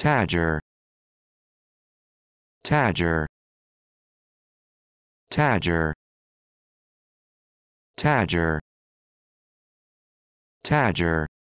Tadger Tadger Tadger Tadger Tadger